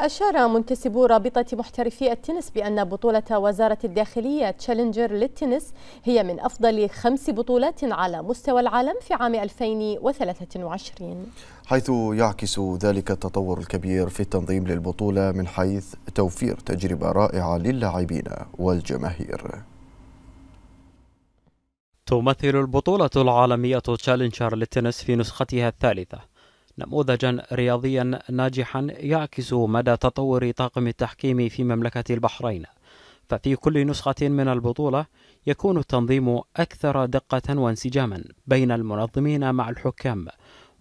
أشار منتسبو رابطة محترفي التنس بأن بطولة وزارة الداخلية تشالنجر للتنس هي من أفضل خمس بطولات على مستوى العالم في عام 2023 حيث يعكس ذلك التطور الكبير في التنظيم للبطولة من حيث توفير تجربة رائعة للاعبين والجماهير تمثل البطولة العالمية تشالنجر للتنس في نسختها الثالثة نموذجا رياضيا ناجحا يعكس مدى تطور طاقم التحكيم في مملكة البحرين ففي كل نسخة من البطولة يكون التنظيم أكثر دقة وانسجاما بين المنظمين مع الحكام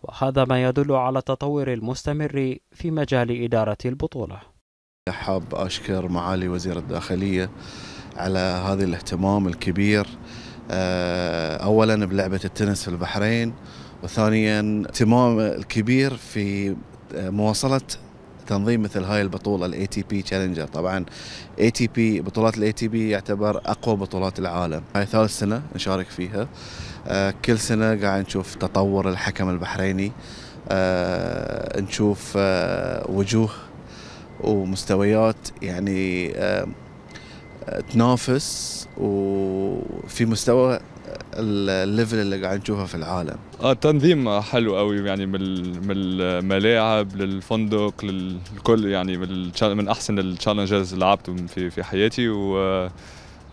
وهذا ما يدل على التطور المستمر في مجال إدارة البطولة حاب أشكر معالي وزير الداخلية على هذا الاهتمام الكبير آه، أولا بلعبة التنس في البحرين وثانيا اهتمامه الكبير في مواصله تنظيم مثل هاي البطوله الاي تي بي تشالنجر طبعا اي تي بي بطولات الاي تي بي يعتبر اقوى بطولات العالم هاي ثالث سنه نشارك فيها آه، كل سنه قاعد نشوف تطور الحكم البحريني آه، نشوف آه، وجوه ومستويات يعني تنافس وفي مستوى الليفل اللي قاعد نشوفه في العالم آه، التنظيم حلو قوي يعني من الملاعب للفندق للكل يعني من احسن التشالنجز اللي لعبتهم في في حياتي و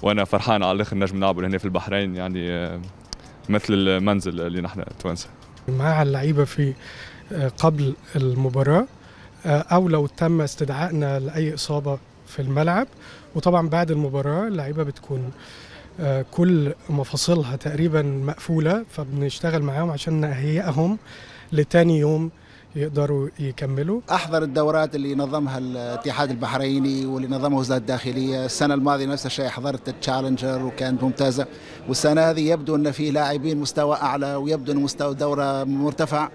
وانا فرحان على الاخر نجم نلعبوا هنا في البحرين يعني آه، مثل المنزل اللي نحن توانسه مع اللعيبه في آه، قبل المباراه او لو تم استدعائنا لاي اصابه في الملعب وطبعا بعد المباراه اللعيبه بتكون آه، كل مفاصلها تقريبا مقفولة فبنشتغل معاهم عشان نهيئهم لتاني يوم يقدروا يكملوا احضر الدورات اللي نظمها الاتحاد البحريني واللي نظمها وزاره الداخليه السنه الماضيه نفس الشيء حضرت التشالنجر وكانت ممتازه والسنه هذه يبدو ان في لاعبين مستوى اعلى ويبدو ان مستوى الدوره مرتفع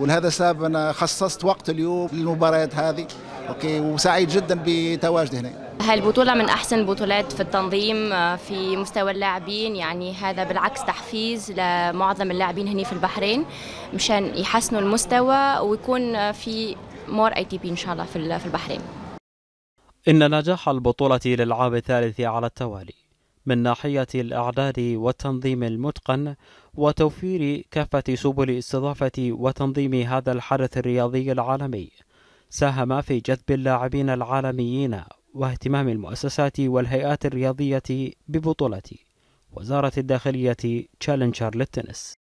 ولهذا السبب انا خصصت وقت اليوم للمباريات هذه اوكي وسعيد جدا بتواجدي هنا هاي البطولة من أحسن البطولات في التنظيم آه، في مستوى اللاعبين يعني هذا بالعكس تحفيز لمعظم اللاعبين هني في البحرين مشان يحسنوا المستوى ويكون آه، في مور اي تي بي إن شاء الله في البحرين إن نجاح البطولة للعام الثالث على التوالي من ناحية الإعداد والتنظيم المتقن وتوفير كافة سبل استضافة وتنظيم هذا الحدث الرياضي العالمي ساهم في جذب اللاعبين العالميين واهتمام المؤسسات والهيئات الرياضية ببطولة وزارة الداخلية تشالنجر للتنس